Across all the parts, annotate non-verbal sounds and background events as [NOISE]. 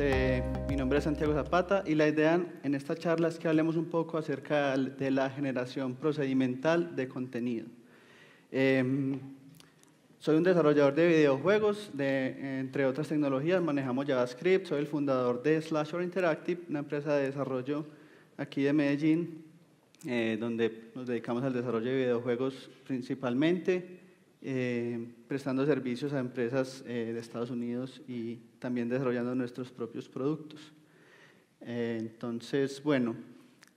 Eh, mi nombre es Santiago Zapata y la idea en esta charla es que hablemos un poco acerca de la generación procedimental de contenido. Em, soy un desarrollador de videojuegos, de, entre otras tecnologías manejamos JavaScript, soy el fundador de Slasher Interactive, una empresa de desarrollo aquí de Medellín, eh, donde nos dedicamos al desarrollo de videojuegos principalmente, eh, prestando servicios a empresas de Estados Unidos y también desarrollando nuestros propios productos. Eh, entonces, bueno,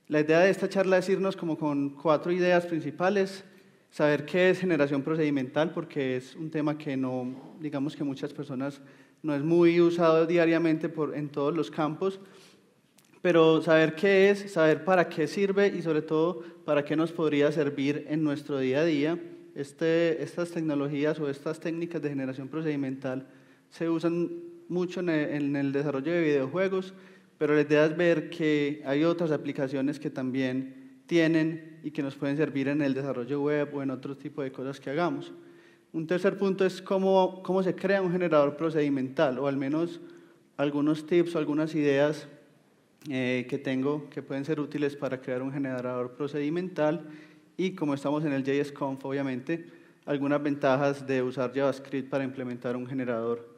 la idea de esta charla es irnos como con cuatro ideas principales, saber qué es generación procedimental, porque es un tema que no, digamos que muchas personas no es muy usado diariamente en todos los campos, pero saber qué es, saber para qué sirve y sobre todo para qué nos podría servir en nuestro día a día. Este, estas tecnologías o estas técnicas de generación procedimental se usan mucho en el, desarrollo de videojuegos, pero les dejas ver que hay otras aplicaciones que también tienen y que nos pueden servir en el desarrollo web o en otro tipo de cosas que hagamos. Un tercer punto es cómo, cómo se crea un generador procedimental, o al menos algunos tips o algunas ideas eh, que tengo que pueden ser útiles para crear un generador procedimental y como estamos en el JSConf, obviamente, algunas ventajas de usar JavaScript para implementar un generador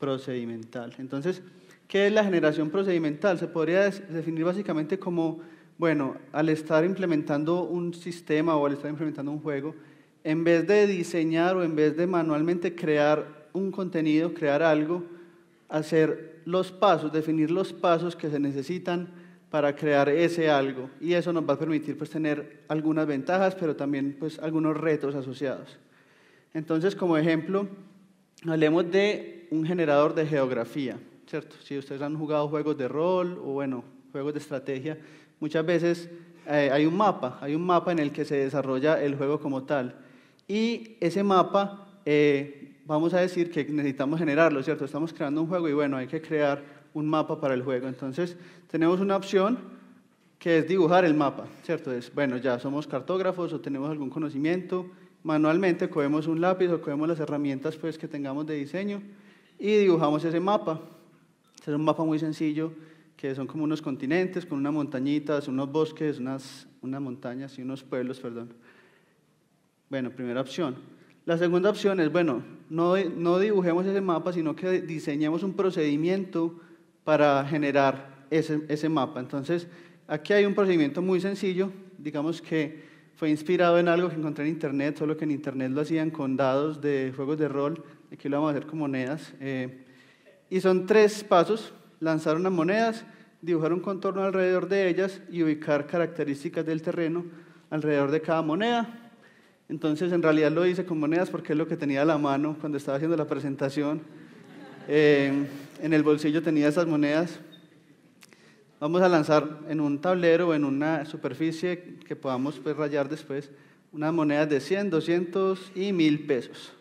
procedimental. Entonces, ¿qué es la generación procedimental? Se podría definir básicamente como, bueno, al estar implementando un sistema o al estar implementando un juego, en vez de diseñar o en vez de manualmente crear un contenido, crear algo, hacer los pasos, definir los pasos que se necesitan para crear ese algo. Y eso nos va a permitir pues, tener algunas ventajas, pero también pues, algunos retos asociados. Entonces, como ejemplo, Hablemos de un generador de geografía, ¿cierto? Si ustedes han jugado juegos de rol o, bueno, juegos de estrategia, muchas veces eh, hay un mapa, hay un mapa en el que se desarrolla el juego como tal. Y ese mapa, eh, vamos a decir que necesitamos generarlo, ¿cierto? Estamos creando un juego y, bueno, hay que crear un mapa para el juego. Entonces, tenemos una opción que es dibujar el mapa, ¿cierto? Es, bueno, ya somos cartógrafos o tenemos algún conocimiento manualmente, cogemos un lápiz o cogemos las herramientas pues, que tengamos de diseño y dibujamos ese mapa. es un mapa muy sencillo que son como unos continentes con unas montañitas, unos bosques, unas, montañas y unos pueblos, perdón. Bueno, primera opción. La segunda opción es, bueno, no, dibujemos ese mapa, sino que diseñemos un procedimiento para generar ese, ese mapa. Entonces, aquí hay un procedimiento muy sencillo, digamos que fue inspirado en algo que encontré en internet, solo que en internet lo hacían con dados de juegos de rol, aquí lo vamos a hacer con monedas. Eh, y son tres pasos, lanzar unas monedas, dibujar un contorno alrededor de ellas y ubicar características del terreno alrededor de cada moneda. Entonces en realidad lo hice con monedas porque es lo que tenía a la mano cuando estaba haciendo la presentación. Eh, en el bolsillo tenía esas monedas vamos a lanzar en un tablero o en una superficie que podamos pues, rayar después unas monedas de 100, 200 y 1000 pesos.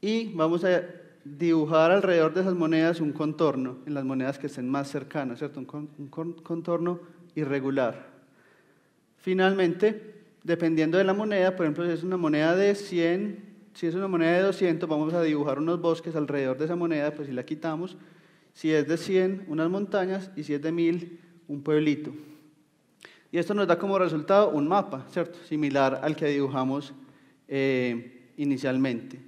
Y vamos a dibujar alrededor de esas monedas un contorno en las monedas que estén más cercanas, ¿cierto? Un, un contorno irregular. Finalmente, dependiendo de la moneda, por ejemplo, si es una moneda de 100, si es una moneda de 200, vamos a dibujar unos bosques alrededor de esa moneda, pues si la quitamos, si es de 100, unas montañas, y si es de 1000, un pueblito. Y esto nos da como resultado un mapa, ¿cierto? Similar al que dibujamos eh, inicialmente.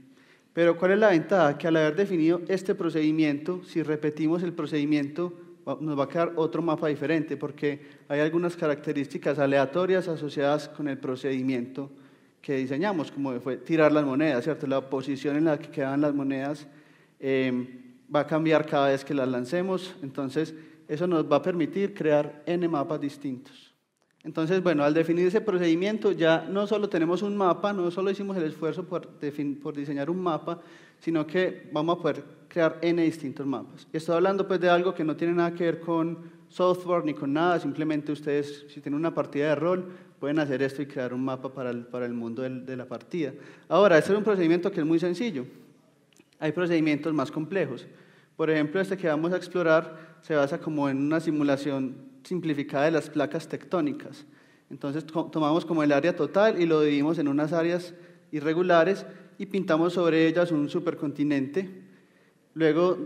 Pero ¿cuál es la ventaja? Que al haber definido este procedimiento, si repetimos el procedimiento, nos va a quedar otro mapa diferente, porque hay algunas características aleatorias asociadas con el procedimiento que diseñamos, como fue tirar las monedas, ¿cierto? La posición en la que quedan las monedas. Eh, va a cambiar cada vez que las lancemos, entonces eso nos va a permitir crear n mapas distintos. Entonces, bueno, al definir ese procedimiento ya no solo tenemos un mapa, no solo hicimos el esfuerzo por, diseñar un mapa, sino que vamos a poder crear n distintos mapas. esto estoy hablando pues de algo que no tiene nada que ver con software ni con nada, simplemente ustedes si tienen una partida de rol pueden hacer esto y crear un mapa para el, mundo de la partida. Ahora, este es un procedimiento que es muy sencillo. Hay procedimientos más complejos. Por ejemplo, este que vamos a explorar se basa como en una simulación simplificada de las placas tectónicas. Entonces tomamos como el área total y lo dividimos en unas áreas irregulares y pintamos sobre ellas un supercontinente. Luego,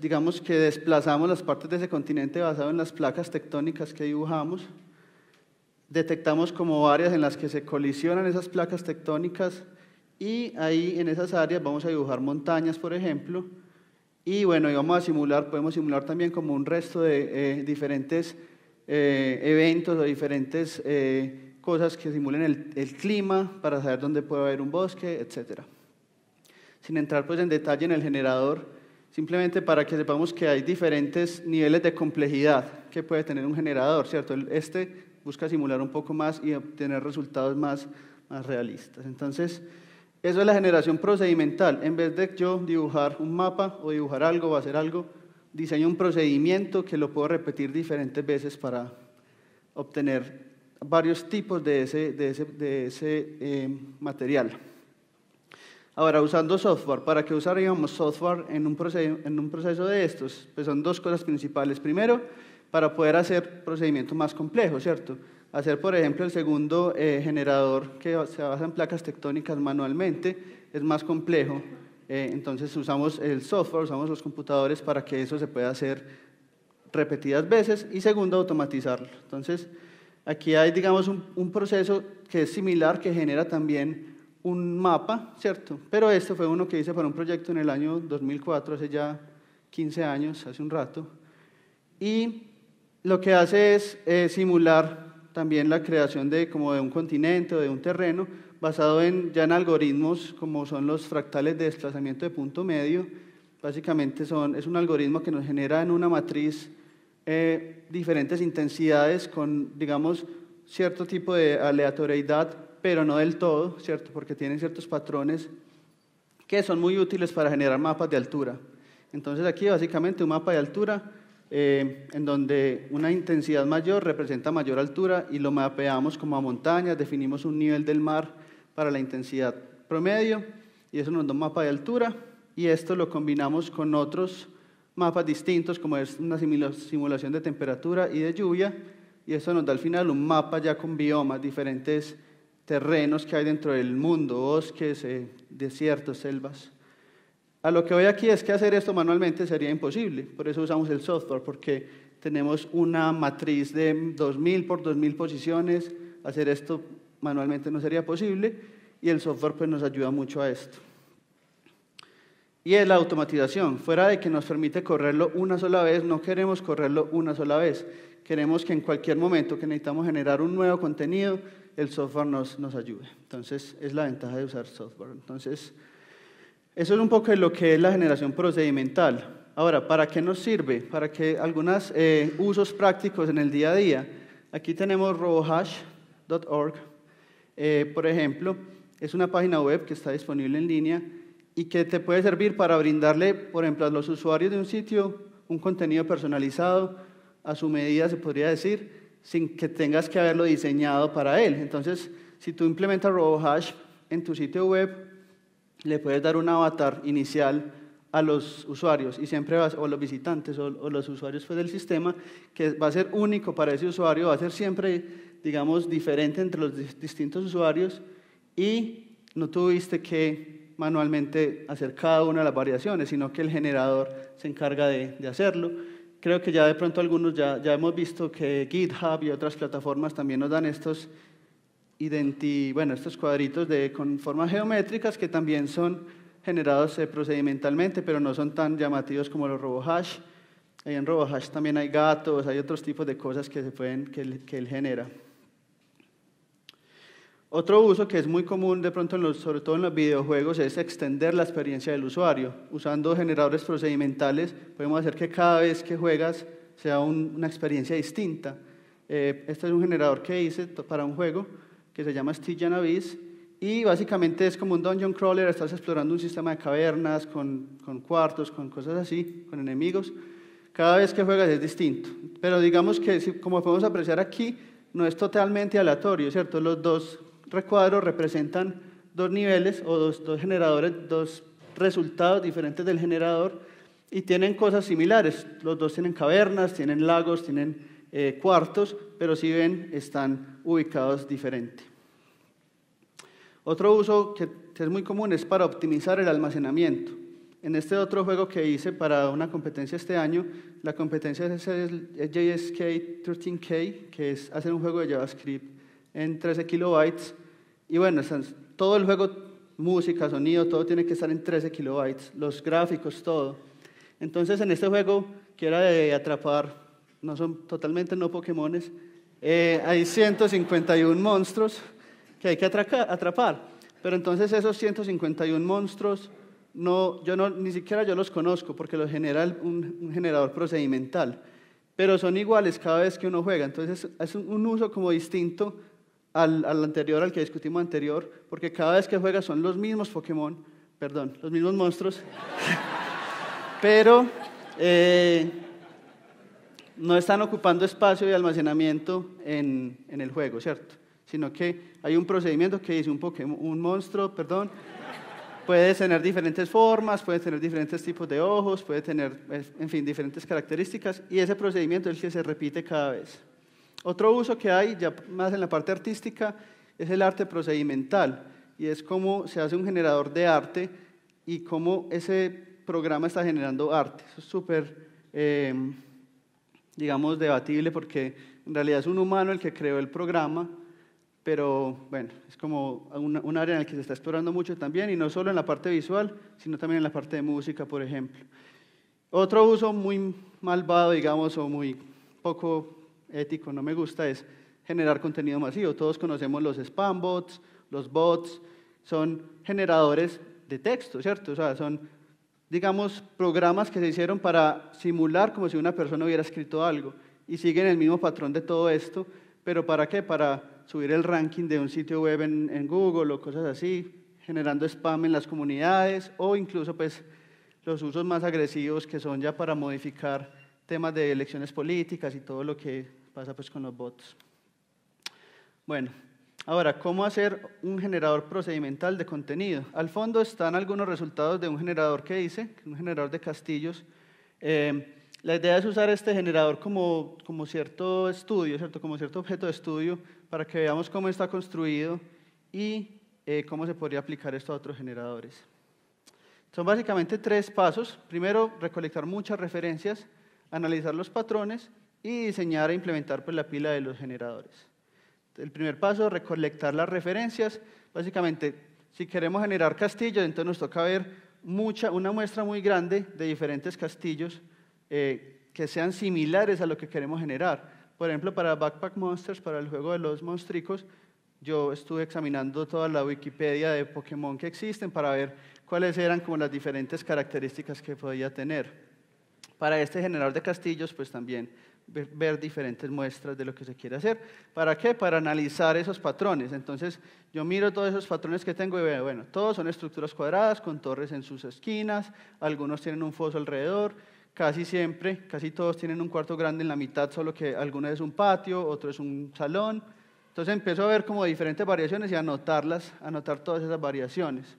digamos que desplazamos las partes de ese continente basado en las placas tectónicas que dibujamos. Detectamos como áreas en las que se colisionan esas placas tectónicas y ahí en esas áreas vamos a dibujar montañas, por ejemplo, y bueno, y vamos a simular, podemos simular también como un resto de eh, diferentes eh, eventos o diferentes eh, cosas que simulen el, clima para saber dónde puede haber un bosque, etc. Sin entrar pues en detalle en el generador, simplemente para que sepamos que hay diferentes niveles de complejidad que puede tener un generador, ¿cierto? Este busca simular un poco más y obtener resultados más, más realistas. Entonces, eso es la generación procedimental. En vez de yo dibujar un mapa o dibujar algo o hacer algo, diseño un procedimiento que lo puedo repetir diferentes veces para obtener varios tipos de ese, em, material. Ahora, usando software, ¿para qué usaríamos software en un, en un proceso de estos? Pues son dos cosas principales. Primero, para poder hacer procedimientos más complejos, ¿cierto? Hacer, por ejemplo, el segundo eh, generador que se basa en placas tectónicas manualmente es más complejo. Eh, entonces usamos el software, usamos los computadores para que eso se pueda hacer repetidas veces y segundo, automatizarlo. Entonces, aquí hay, digamos, un, proceso que es similar, que genera también un mapa, ¿cierto? Pero esto fue uno que hice para un proyecto en el año 2004, hace ya 15 años, hace un rato. Y lo que hace es eh, simular también la creación de, como de un continente o de un terreno, basado en, ya en algoritmos como son los fractales de desplazamiento de punto medio. Básicamente son, es un algoritmo que nos genera en una matriz eh, diferentes intensidades con, digamos, cierto tipo de aleatoriedad, pero no del todo, ¿cierto? Porque tienen ciertos patrones que son muy útiles para generar mapas de altura. Entonces aquí básicamente un mapa de altura eh, en donde una intensidad mayor representa mayor altura y lo mapeamos como a montañas, definimos un nivel del mar para la intensidad promedio y eso nos da un mapa de altura y esto lo combinamos con otros mapas distintos como es una simulación de temperatura y de lluvia y eso nos da al final un mapa ya con biomas, diferentes terrenos que hay dentro del mundo, bosques, eh, desiertos, selvas. A lo que voy aquí es que hacer esto manualmente sería imposible, por eso usamos el software, porque tenemos una matriz de 2.000 por 2.000 posiciones, hacer esto manualmente no sería posible y el software pues, nos ayuda mucho a esto. Y es la automatización, fuera de que nos permite correrlo una sola vez, no queremos correrlo una sola vez, queremos que en cualquier momento que necesitamos generar un nuevo contenido, el software nos, nos ayude. Entonces, es la ventaja de usar software. Entonces, eso es un poco de lo que es la generación procedimental. Ahora, ¿para qué nos sirve? Para que algunos eh, usos prácticos en el día a día. Aquí tenemos robohash.org, eh, por ejemplo, es una página web que está disponible en línea y que te puede servir para brindarle, por ejemplo, a los usuarios de un sitio un contenido personalizado, a su medida se podría decir, sin que tengas que haberlo diseñado para él. Entonces, si tú implementas RoboHash en tu sitio web, le puedes dar un avatar inicial a los usuarios y siempre o los visitantes o, los usuarios pues, del sistema, que va a ser único para ese usuario, va a ser siempre, digamos, diferente entre los distintos usuarios y no tuviste que manualmente hacer cada una de las variaciones, sino que el generador se encarga de, hacerlo. Creo que ya de pronto algunos ya, ya hemos visto que GitHub y otras plataformas también nos dan estos bueno, estos cuadritos de, con formas geométricas que también son generados eh, procedimentalmente, pero no son tan llamativos como los RoboHash. Ahí en RoboHash también hay gatos, hay otros tipos de cosas que, se pueden, que, él, que él genera. Otro uso que es muy común de pronto, sobre todo en los videojuegos, es extender la experiencia del usuario. Usando generadores procedimentales podemos hacer que cada vez que juegas sea una experiencia distinta. Eh, este es un generador que hice para un juego que se llama Stygian Abyss, y básicamente es como un dungeon crawler, estás explorando un sistema de cavernas con, con cuartos, con cosas así, con enemigos. Cada vez que juegas es distinto, pero digamos que como podemos apreciar aquí, no es totalmente aleatorio, ¿cierto? Los dos recuadros representan dos niveles o dos, dos, generadores, dos resultados diferentes del generador y tienen cosas similares. Los dos tienen cavernas, tienen lagos, tienen eh, cuartos, pero si ven, están ubicados diferente. Otro uso que, es muy común es para optimizar el almacenamiento. En este otro juego que hice para una competencia este año, la competencia es el JSK 13K, que es hacer un juego de JavaScript en 13 kilobytes. Y bueno, todo el juego, música, sonido, todo tiene que estar en 13 kilobytes, los gráficos, todo. Entonces, en este juego que era de atrapar no son totalmente no Pokémones, eh, hay 151 monstruos que hay que atrapar. Pero entonces esos 151 monstruos, no, yo no, ni siquiera yo los conozco porque los genera un, generador procedimental. Pero son iguales cada vez que uno juega. Entonces es un, uso como distinto al, anterior, al que discutimos anterior, porque cada vez que juega son los mismos Pokémon, perdón, los mismos monstruos. [LAUGHS] pero... Eh, no están ocupando espacio y almacenamiento en, el juego, ¿cierto? Sino que hay un procedimiento que dice un, Pokémon, un monstruo, perdón, puede tener diferentes formas, puede tener diferentes tipos de ojos, puede tener, eh, en fin, diferentes características y ese procedimiento es el que se repite cada vez. Otro uso que hay, ya más en la parte artística, es el arte procedimental y es cómo se hace un generador de arte y cómo ese programa está generando arte. Eso es súper... Eh, digamos, debatible porque en realidad es un humano el que creó el programa, pero bueno, es como un, área en la que se está explorando mucho también, y no solo en la parte visual, sino también en la parte de música, por ejemplo. Otro uso muy malvado, digamos, o muy poco ético, no me gusta, es generar contenido masivo. Todos conocemos los spam bots, los bots, son generadores de texto, ¿cierto? O sea, son digamos, programas que se hicieron para simular como si una persona hubiera escrito algo. Y siguen el mismo patrón de todo esto, pero ¿para qué? Para subir el ranking de un sitio web en, Google o cosas así, generando spam en las comunidades o incluso pues los usos más agresivos que son ya para modificar temas de elecciones políticas y todo lo que pasa pues con los votos. Bueno, Ahora, ¿cómo hacer un generador procedimental de contenido? Al fondo están algunos resultados de un generador que hice, un generador de castillos. Eh, la idea es usar este generador como, cierto estudio, ¿cierto? como cierto objeto de estudio para que veamos cómo está construido y eh, cómo se podría aplicar esto a otros generadores. Son básicamente tres pasos. Primero, recolectar muchas referencias, analizar los patrones y diseñar e implementar pues, la pila de los generadores. El primer paso, es recolectar las referencias. Básicamente, si queremos generar castillos, entonces nos toca ver mucha, una muestra muy grande de diferentes castillos eh, que sean similares a lo que queremos generar. Por ejemplo, para Backpack Monsters, para el juego de los monstricos, yo estuve examinando toda la Wikipedia de Pokémon que existen para ver cuáles eran como las diferentes características que podía tener. Para este generador de castillos, pues también ver diferentes muestras de lo que se quiere hacer. ¿Para qué? Para analizar esos patrones. Entonces, yo miro todos esos patrones que tengo y veo, bueno, todos son estructuras cuadradas con torres en sus esquinas, algunos tienen un foso alrededor, casi siempre, casi todos tienen un cuarto grande en la mitad, solo que alguno es un patio, otro es un salón. Entonces empiezo a ver como diferentes variaciones y anotarlas, anotar todas esas variaciones.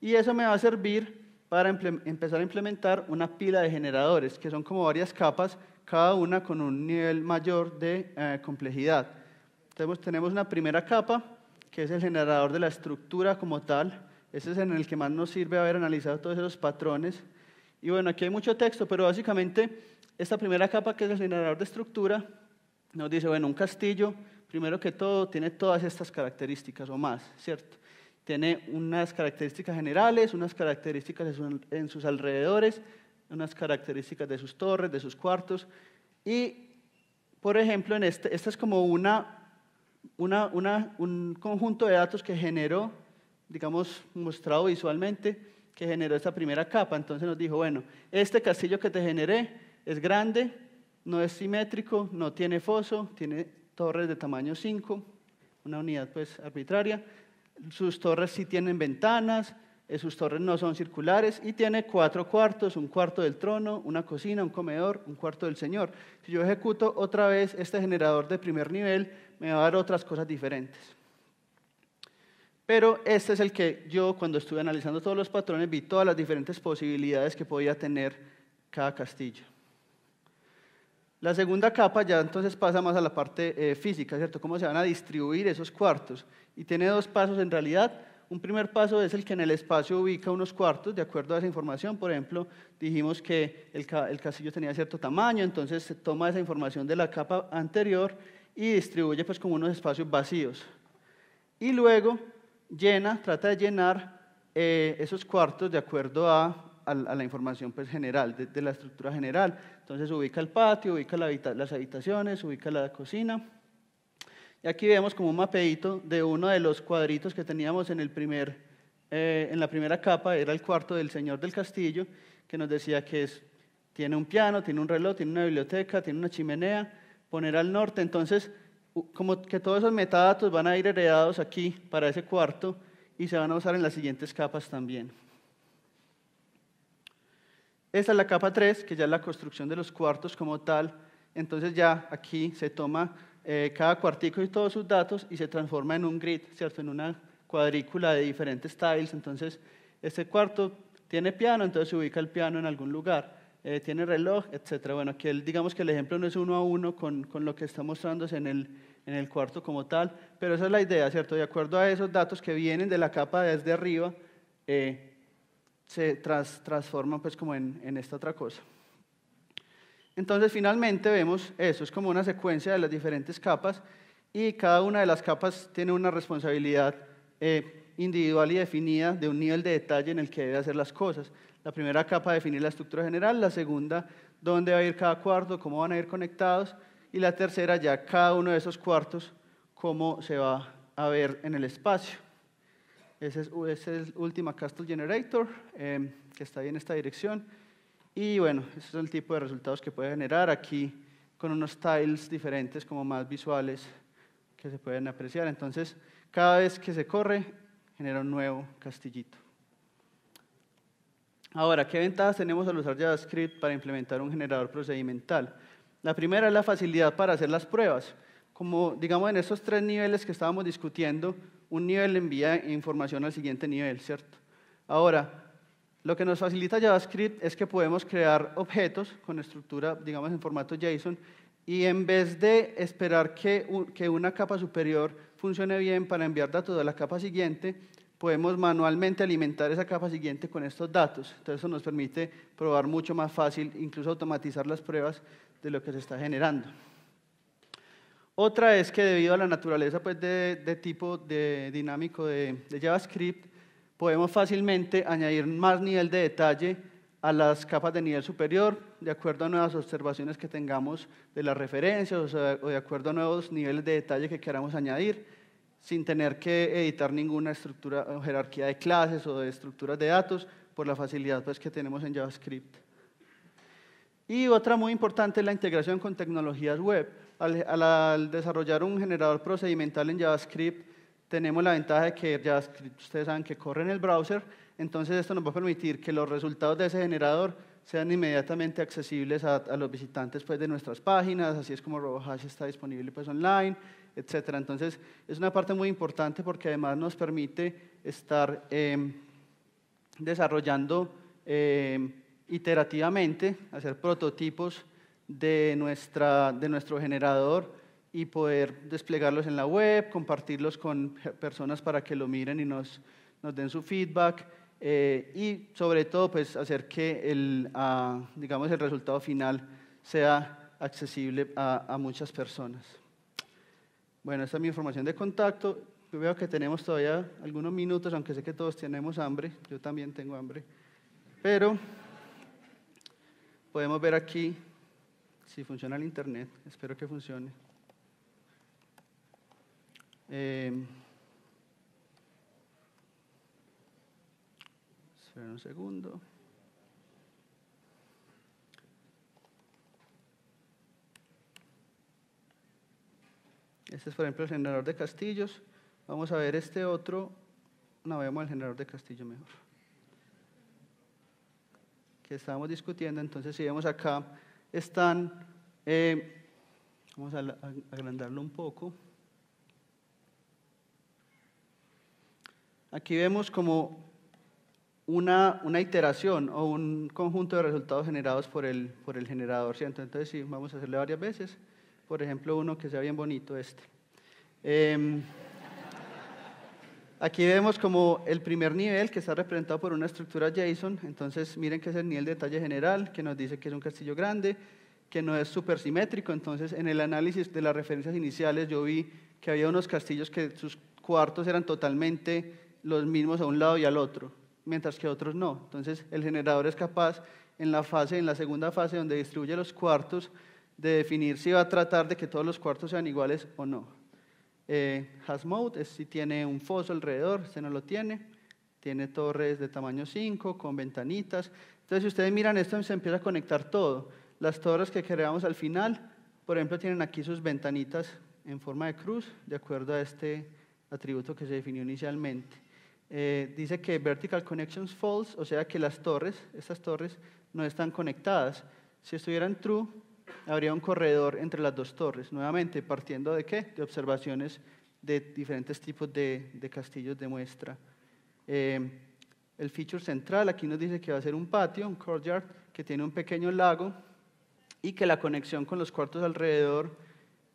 Y eso me va a servir para empezar a implementar una pila de generadores, que son como varias capas cada una con un nivel mayor de eh, complejidad. Entonces tenemos una primera capa, que es el generador de la estructura como tal. Ese es en el que más nos sirve haber analizado todos esos patrones. Y bueno, aquí hay mucho texto, pero básicamente esta primera capa, que es el generador de estructura, nos dice, bueno, un castillo, primero que todo, tiene todas estas características o más, ¿cierto? Tiene unas características generales, unas características en sus alrededores, unas características de sus torres, de sus cuartos. Y, por ejemplo, en este, esta es como una, una, una, un conjunto de datos que generó, digamos, mostrado visualmente, que generó esta primera capa. Entonces nos dijo, bueno, este castillo que te generé es grande, no es simétrico, no tiene foso, tiene torres de tamaño 5, una unidad pues arbitraria. Sus torres sí tienen ventanas, eh, sus torres no son circulares y tiene cuatro cuartos, un cuarto del trono, una cocina, un comedor, un cuarto del Señor. Si yo ejecuto otra vez este generador de primer nivel, me va a dar otras cosas diferentes. Pero este es el que yo cuando estuve analizando todos los patrones vi todas las diferentes posibilidades que podía tener cada castillo. La segunda capa ya entonces pasa más a la parte eh, física, ¿cierto? Cómo se van a distribuir esos cuartos. Y tiene dos pasos en realidad. Un primer paso es el que en el espacio ubica unos cuartos, de acuerdo a esa información. Por ejemplo, dijimos que el, castillo tenía cierto tamaño, entonces se toma esa información de la capa anterior y distribuye pues como unos espacios vacíos. Y luego llena, trata de llenar eh, esos cuartos de acuerdo a, la información pues, general, de, la estructura general. Entonces ubica el patio, ubica las habitaciones, ubica la cocina y aquí vemos como un mapeito de uno de los cuadritos que teníamos en, el primer, eh, en la primera capa, era el cuarto del Señor del Castillo, que nos decía que tiene un piano, tiene un reloj, tiene una biblioteca, tiene una chimenea, poner al norte. Entonces, como que todos esos metadatos van a ir heredados aquí para ese cuarto y se van a usar en las siguientes capas también. Esta es la capa 3, que ya es la construcción de los cuartos como tal. Entonces ya aquí se toma eh, cada cuartico y todos sus datos y se transforma en un grid, ¿cierto? En una cuadrícula de diferentes tiles. Entonces, este cuarto tiene piano, entonces se ubica el piano en algún lugar. Eh, tiene reloj, etc. Bueno, aquí digamos que el ejemplo no es uno a uno con, lo que está mostrándose en el, cuarto como tal, pero esa es la idea, ¿cierto? De acuerdo a esos datos que vienen de la capa desde arriba, eh, se tras, transforman pues como en esta otra cosa. Entonces finalmente vemos eso, es como una secuencia de las diferentes capas y cada una de las capas tiene una responsabilidad eh, individual y definida de un nivel de detalle en el que debe hacer las cosas. La primera capa definir la estructura general, la segunda dónde va a ir cada cuarto, cómo van a ir conectados y la tercera ya cada uno de esos cuartos cómo se va a ver en el espacio. Ese es, el último Castle Generator eh, que está ahí en esta dirección. Y bueno, ese es el tipo de resultados que puede generar aquí con unos tiles diferentes como más visuales que se pueden apreciar. Entonces, cada vez que se corre, genera un nuevo castillito. Ahora, ¿qué ventajas tenemos al usar JavaScript para implementar un generador procedimental? La primera es la facilidad para hacer las pruebas. Como digamos en estos tres niveles que estábamos discutiendo, un nivel envía información al siguiente nivel, ¿cierto? Ahora, lo que nos facilita JavaScript es que podemos crear objetos con estructura, digamos, en formato JSON y en vez de esperar que, que una capa superior funcione bien para enviar datos a la capa siguiente, podemos manualmente alimentar esa capa siguiente con estos datos. Entonces eso nos permite probar mucho más fácil, incluso automatizar las pruebas de lo que se está generando. Otra es que debido a la naturaleza pues, de, tipo de dinámico de JavaScript, podemos fácilmente añadir más nivel de detalle a las capas de nivel superior, de acuerdo a nuevas observaciones que tengamos de las referencias o, de acuerdo a nuevos niveles de detalle que queramos añadir, sin tener que editar ninguna estructura o jerarquía de clases o de estructuras de datos por la facilidad pues, que tenemos en JavaScript. Y otra muy importante es la integración con tecnologías web. al desarrollar un generador procedimental en JavaScript, tenemos la ventaja de que ya ustedes saben que corre en el browser, entonces esto nos va a permitir que los resultados de ese generador sean inmediatamente accesibles a, los visitantes pues, de nuestras páginas, así es como RoboHash está disponible pues, online, etc. Entonces es una parte muy importante porque además nos permite estar em, desarrollando em, iterativamente, hacer prototipos de nuestro generador, y poder desplegarlos en la web, compartirlos con personas para que lo miren y nos, den su feedback eh, y sobre todo pues hacer que el, ah, digamos, el resultado final sea accesible a, a, muchas personas. Bueno, esta es mi información de contacto. Yo veo que tenemos todavía algunos minutos, aunque sé que todos tenemos hambre, yo también tengo hambre, pero podemos ver aquí si funciona el internet, espero que funcione. Eh, un segundo. Este es, por ejemplo, el generador de castillos. Vamos a ver este otro. No, vemos el generador de castillo mejor. Que estábamos discutiendo. Entonces, si vemos acá, están. Eh, vamos a agrandarlo un poco. Aquí vemos como una, una iteración o un conjunto de resultados generados por el, por el generador, ¿cierto? Entonces, sí, vamos a hacerle varias veces. Por ejemplo, uno que sea bien bonito, este. Em, aquí vemos como el primer nivel que está representado por una estructura JSON. Entonces, miren que es el nivel de detalle general, que nos dice que es un castillo grande, que no es simétrico. Entonces, en el análisis de las referencias iniciales, yo vi que había unos castillos que sus cuartos eran totalmente los mismos a un lado y al otro, mientras que otros no. Entonces el generador es capaz en la fase, en la segunda fase donde distribuye los cuartos, de definir si va a tratar de que todos los cuartos sean iguales o no. Eh, Hasmode es si tiene un foso alrededor, este no lo tiene. Tiene torres de tamaño 5 con ventanitas. Entonces, si ustedes miran esto, se empieza a conectar todo. Las torres que creamos al final, por ejemplo, tienen aquí sus ventanitas en forma de cruz, de acuerdo a este atributo que se definió inicialmente. Eh, dice que vertical connections false, o sea que las torres, estas torres, no están conectadas. Si estuvieran true, habría un corredor entre las dos torres, nuevamente partiendo de qué? De observaciones de diferentes tipos de, castillos de muestra. Eh, el feature central aquí nos dice que va a ser un patio, un courtyard, que tiene un pequeño lago y que la conexión con los cuartos alrededor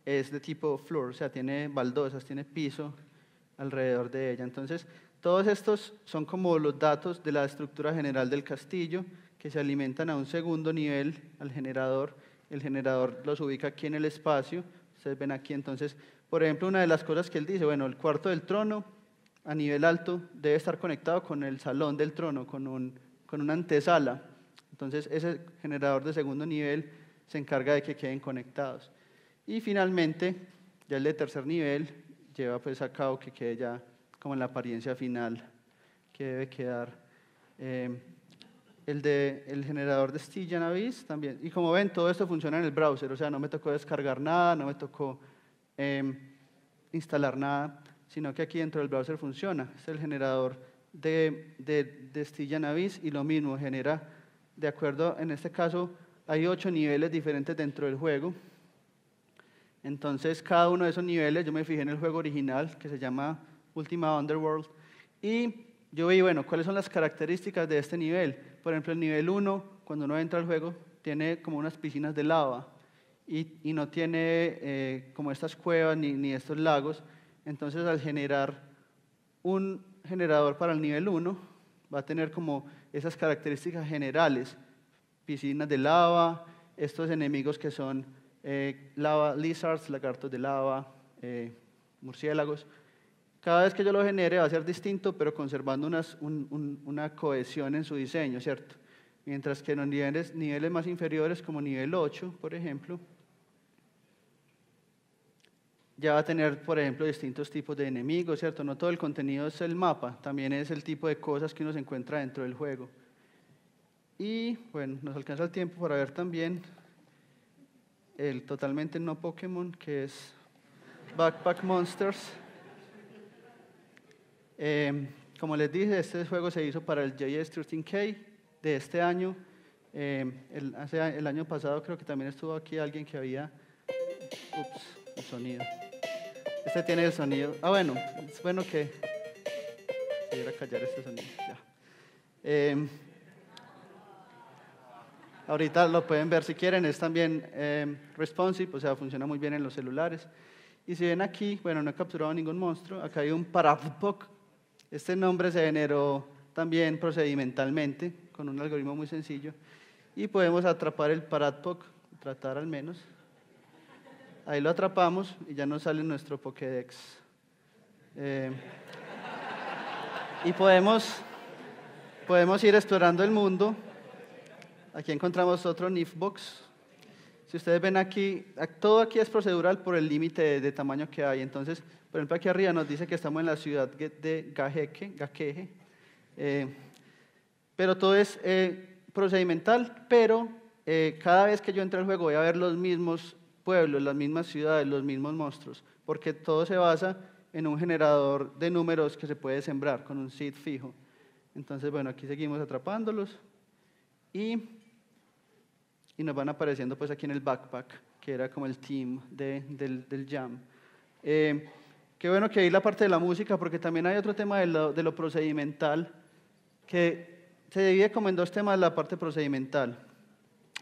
es de tipo floor, o sea, tiene baldosas, tiene piso alrededor de ella. Entonces, todos estos son como los datos de la estructura general del castillo que se alimentan a un segundo nivel al generador. El generador los ubica aquí en el espacio. Ustedes ven aquí entonces, por ejemplo, una de las cosas que él dice, bueno, el cuarto del trono a nivel alto debe estar conectado con el salón del trono, con, un, una antesala. Entonces ese generador de segundo nivel se encarga de que queden conectados. Y finalmente, ya el de tercer nivel lleva pues a cabo que quede ya como en la apariencia final que debe quedar. Em, el, de, el generador de stillanavis también. Y como ven, todo esto funciona en el browser, o sea, no me tocó descargar nada, no me tocó em, instalar nada, sino que aquí dentro del browser funciona. Es el generador de, de, de y lo mismo, genera, de acuerdo, en este caso hay ocho niveles diferentes dentro del juego. Entonces, cada uno de esos niveles, yo me fijé en el juego original que se llama última Underworld. Y yo vi, bueno, cuáles son las características de este nivel. Por ejemplo, el nivel 1, cuando uno entra al juego, tiene como unas piscinas de lava y, no tiene eh, como estas cuevas ni, ni estos lagos. Entonces, al generar un generador para el nivel 1, va a tener como esas características generales, piscinas de lava, estos enemigos que son eh, lava lizards, lagartos de lava, eh, murciélagos, cada vez que yo lo genere va a ser distinto, pero conservando una cohesión en su diseño, ¿cierto? Mientras que en los niveles, niveles más inferiores, como nivel 8, por ejemplo, ya va a tener, por ejemplo, distintos tipos de enemigos, ¿cierto? No todo el contenido es el mapa, también es el tipo de cosas que uno se encuentra dentro del juego. Y bueno, nos alcanza el tiempo para ver también el totalmente no Pokémon, que es Backpack Monsters. Em, como les dije, este juego se hizo para el JS 13K de este año. Em, el, año pasado creo que también estuvo aquí alguien que había... Ups, el sonido. Este tiene el sonido. Ah, bueno, es bueno que... Pudiera callar este sonido. Ya. Em, ahorita lo pueden ver si quieren, es también responsive, o sea, funciona muy bien en los celulares. Y si ven aquí, bueno, no he capturado ningún monstruo, acá hay un parapok este nombre se generó también procedimentalmente con un algoritmo muy sencillo y podemos atrapar el paratpoc, tratar al menos. Ahí lo atrapamos y ya nos sale nuestro Pokédex. Eh, y podemos, podemos ir explorando el mundo. Aquí encontramos otro Nifbox, si ustedes ven aquí, todo aquí es procedural por el límite de, tamaño que hay. Entonces, por ejemplo, aquí arriba nos dice que estamos en la ciudad de Gajeque, Gaqueje, eh, pero todo es eh, procedimental, pero eh, cada vez que yo entre al juego voy a ver los mismos pueblos, las mismas ciudades, los mismos monstruos, porque todo se basa en un generador de números que se puede sembrar con un seed fijo. Entonces, bueno, aquí seguimos atrapándolos. Y y nos van apareciendo pues aquí en el backpack, que era como el team de, del, del, jam. Eh, qué bueno que hay la parte de la música, porque también hay otro tema de lo, de lo procedimental, que se divide como en dos temas la parte procedimental.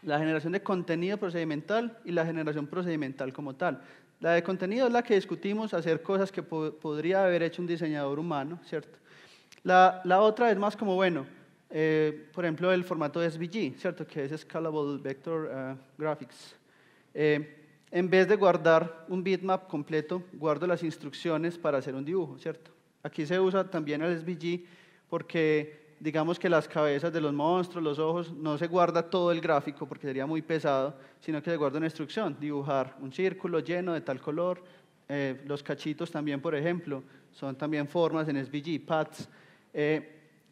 La generación de contenido procedimental y la generación procedimental como tal. La de contenido es la que discutimos, hacer cosas que podría haber hecho un diseñador humano, ¿cierto? La, la otra es más como, bueno, eh, por ejemplo, el formato SVG, ¿cierto? Que es Scalable Vector eh, Graphics. Eh, en vez de guardar un bitmap completo, guardo las instrucciones para hacer un dibujo, ¿cierto? Aquí se usa también el SVG porque digamos que las cabezas de los monstruos, los ojos, no se guarda todo el gráfico porque sería muy pesado, sino que se guarda una instrucción, dibujar un círculo lleno de tal color, los cachitos también, por ejemplo, son también formas en SVG, paths.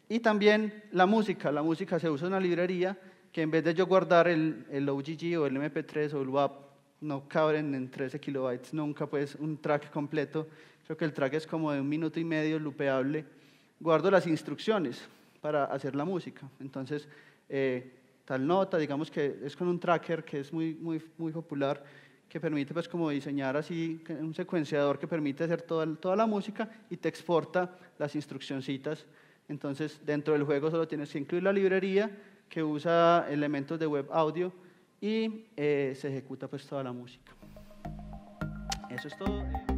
Y también la música. La música se usa en una librería que en vez de yo guardar el, el OGG o el MP3 o el WAP, no cabren en 13 kilobytes nunca, pues un track completo. Creo que el track es como de un minuto y medio, lupeable. Guardo las instrucciones para hacer la música. Entonces, eh, tal nota, digamos que es con un tracker que es muy, muy, muy popular, que permite pues como diseñar así un secuenciador que permite hacer toda, toda la música y te exporta las instruccioncitas entonces, dentro del juego solo tienes que incluir la librería que usa elementos de web audio y eh, se ejecuta pues toda la música. Eso es todo.